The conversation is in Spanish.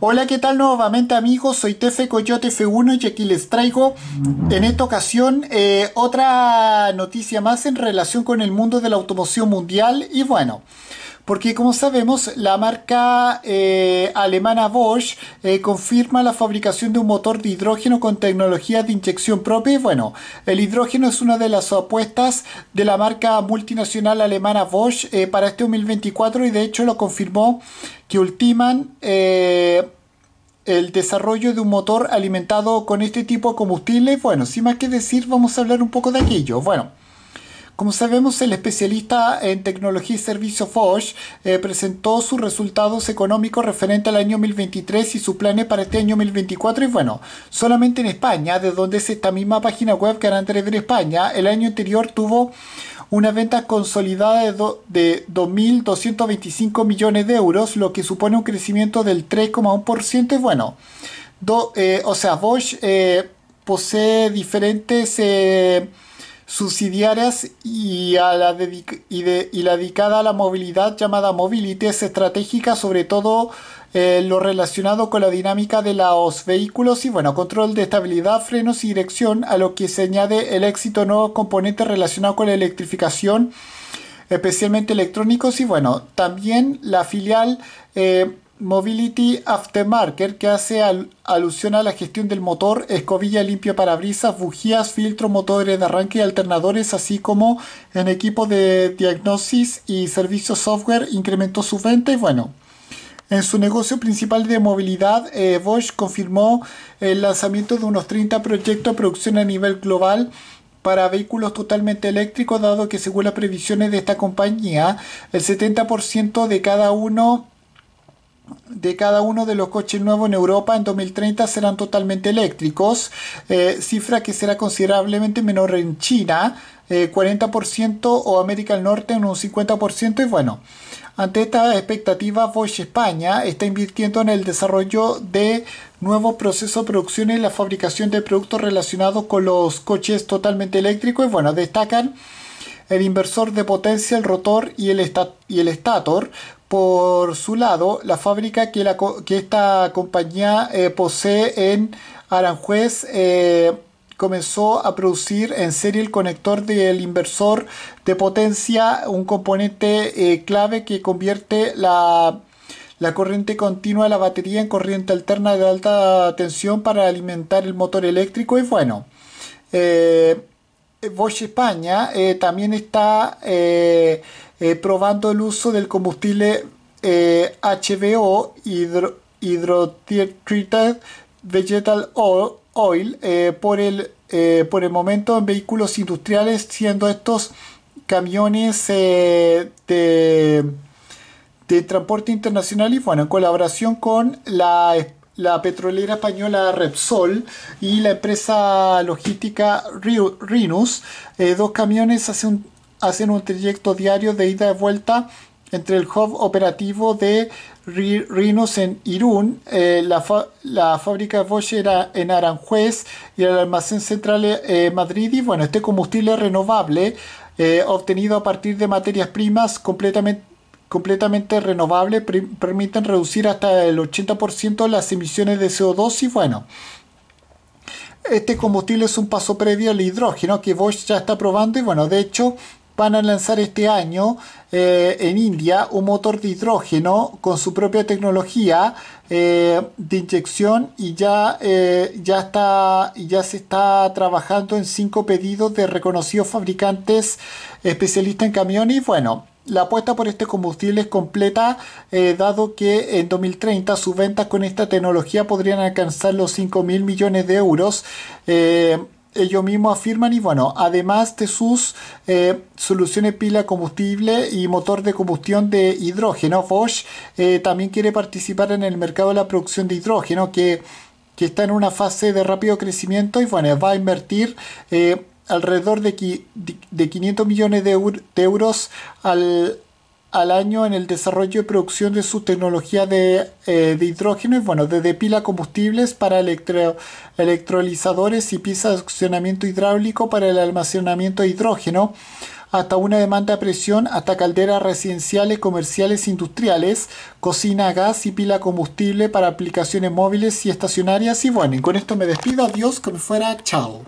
Hola, ¿qué tal nuevamente amigos? Soy Tefe Coyote F1 y aquí les traigo en esta ocasión eh, otra noticia más en relación con el mundo de la automoción mundial y bueno porque como sabemos la marca eh, alemana Bosch eh, confirma la fabricación de un motor de hidrógeno con tecnología de inyección propia y bueno, el hidrógeno es una de las apuestas de la marca multinacional alemana Bosch eh, para este 2024 y de hecho lo confirmó que ultiman el desarrollo de un motor alimentado con este tipo de combustible. Bueno, sin más que decir, vamos a hablar un poco de aquello. Bueno, como sabemos, el especialista en tecnología y servicio Foch eh, presentó sus resultados económicos referente al año 2023 y sus planes para este año 2024. Y bueno, solamente en España, de donde es esta misma página web que de España, el año anterior tuvo una venta consolidada de, 2.225 millones de euros, lo que supone un crecimiento del 3,1%. Y bueno, eh, o sea, Bosch eh, posee diferentes subsidiarias y, a la y, la dedicada a la movilidad llamada mobility es estratégica, sobre todo eh, lo relacionado con la dinámica de los vehículos y bueno, control de estabilidad, frenos y dirección, a lo que se añade el éxito nuevo componente relacionado con la electrificación, especialmente electrónicos y bueno, también la filial... Eh, Mobility Aftermarket, que hace alusión a la gestión del motor, escobilla limpia parabrisas, bujías, filtros, motores de arranque y alternadores, así como en equipo de diagnosis y servicios software, incrementó su venta. y bueno. En su negocio principal de movilidad, eh, Bosch confirmó el lanzamiento de unos 30 proyectos de producción a nivel global para vehículos totalmente eléctricos, dado que según las previsiones de esta compañía, el 70% de cada uno de cada uno de los coches nuevos en Europa en 2030 serán totalmente eléctricos, eh, cifra que será considerablemente menor en China, 40% eh, o América del Norte en un 50% y bueno, ante esta expectativa Bosch España está invirtiendo en el desarrollo de nuevos procesos de producción y la fabricación de productos relacionados con los coches totalmente eléctricos y bueno, destacan el inversor de potencia, el rotor y el, y el estator. Por su lado, la fábrica que, que esta compañía eh, posee en Aranjuez eh, comenzó a producir en serie el conector del inversor de potencia, un componente eh, clave que convierte la corriente continua de la batería en corriente alterna de alta tensión para alimentar el motor eléctrico y bueno, Bosch España eh, también está eh, eh, probando el uso del combustible HBO, hidro, treated Vegetal Oil, por, el, por el momento en vehículos industriales, siendo estos camiones de transporte internacional y bueno, en colaboración con la la petrolera española Repsol y la empresa logística Rinus, eh, dos camiones hacen un, hacen un trayecto diario de ida y vuelta entre el hub operativo de Rinos en Irún, eh, la, la, fábrica Bosch en Aranjuez y el almacén central eh, Madrid. Y bueno, este combustible renovable eh, obtenido a partir de materias primas completamente completamente renovable permiten reducir hasta el 80% las emisiones de CO2 y bueno, este combustible es un paso previo al hidrógeno que Bosch ya está probando y bueno, de hecho van a lanzar este año eh, en India un motor de hidrógeno con su propia tecnología eh, de inyección y ya, eh, ya, está, ya se está trabajando en cinco pedidos de reconocidos fabricantes especialistas en camiones y bueno, la apuesta por este combustible es completa, eh, dado que en 2030 sus ventas con esta tecnología podrían alcanzar los 5 mil millones de euros. Eh, ellos mismos afirman y bueno, además de sus eh, soluciones pila combustible y motor de combustión de hidrógeno, Bosch también quiere participar en el mercado de la producción de hidrógeno que, que está en una fase de rápido crecimiento y bueno, va a invertir alrededor de, de 500 millones de, euros al, año en el desarrollo y producción de su tecnología de, eh, de hidrógeno, bueno, desde pila combustibles para electro, electrolizadores y piezas de accionamiento hidráulico para el almacenamiento de hidrógeno hasta una demanda a presión, hasta calderas residenciales, comerciales, industriales, cocina gas y pila combustible para aplicaciones móviles y estacionarias. Y bueno, con esto me despido. Adiós, como me fuera. Chao.